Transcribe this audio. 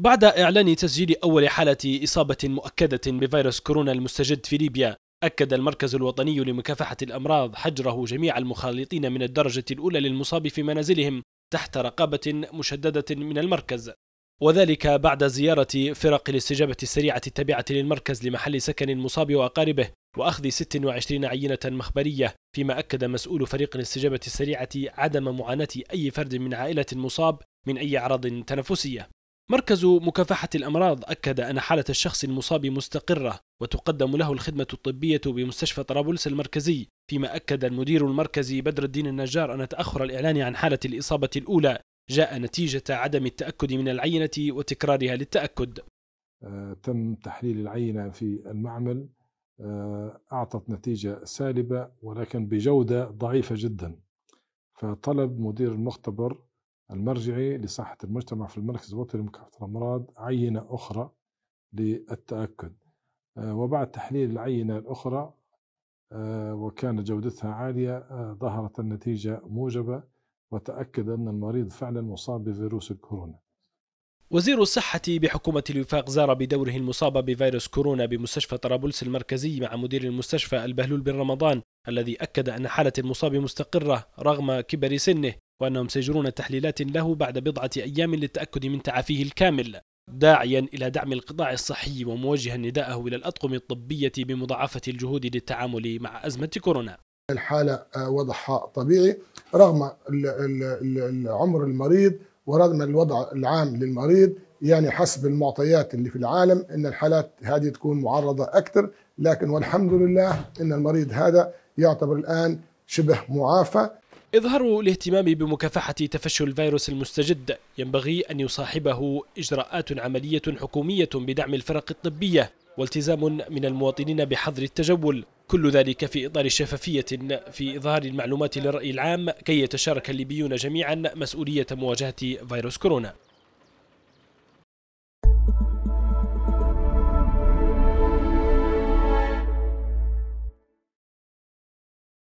بعد إعلان تسجيل أول حالة إصابة مؤكدة بفيروس كورونا المستجد في ليبيا أكد المركز الوطني لمكافحة الأمراض حجره جميع المخالطين من الدرجة الأولى للمصاب في منازلهم تحت رقابة مشددة من المركز وذلك بعد زيارة فرق الاستجابة السريعة التابعة للمركز لمحل سكن المصاب وأقاربه وأخذ 26 عينة مخبرية فيما أكد مسؤول فريق الاستجابة السريعة عدم معاناة أي فرد من عائلة المصاب من أي أعراض تنفسية مركز مكافحة الأمراض أكد أن حالة الشخص المصاب مستقرة وتقدم له الخدمة الطبية بمستشفى طرابلس المركزي فيما أكد المدير المركزي بدر الدين النجار أن تأخر الإعلان عن حالة الإصابة الأولى جاء نتيجة عدم التأكد من العينة وتكرارها للتأكد آه، تم تحليل العينة في المعمل آه، أعطت نتيجة سالبة ولكن بجودة ضعيفة جدا فطلب مدير المختبر المرجعي لصحة المجتمع في المركز الوطني لمكافحة الأمراض عينة أخرى للتأكد آه، وبعد تحليل العينة الأخرى آه، وكان جودتها عالية آه، ظهرت النتيجة موجبة وتأكد أن المريض فعلا مصاب بفيروس الكورونا وزير الصحة بحكومة الوفاق زار بدوره المصاب بفيروس كورونا بمستشفى طرابلس المركزي مع مدير المستشفى البهلول بن رمضان الذي أكد أن حالة المصاب مستقرة رغم كبر سنه وأنهم سيجرون تحليلات له بعد بضعة أيام للتأكد من تعافيه الكامل داعيا إلى دعم القطاع الصحي وموجها نداءه إلى الأطقم الطبية بمضاعفة الجهود للتعامل مع أزمة كورونا الحالة آه، وضعها طبيعي رغم عمر المريض ورغم الوضع العام للمريض يعني حسب المعطيات اللي في العالم ان الحالات هذه تكون معرضه اكثر لكن والحمد لله ان المريض هذا يعتبر الان شبه معافى إظهار الاهتمام بمكافحة تفشي الفيروس المستجد ينبغي أن يصاحبه إجراءات عملية حكومية بدعم الفرق الطبية والتزام من المواطنين بحظر التجول كل ذلك في إطار شفافية في إظهار المعلومات للرأي العام كي يتشارك الليبيون جميعا مسؤولية مواجهة فيروس كورونا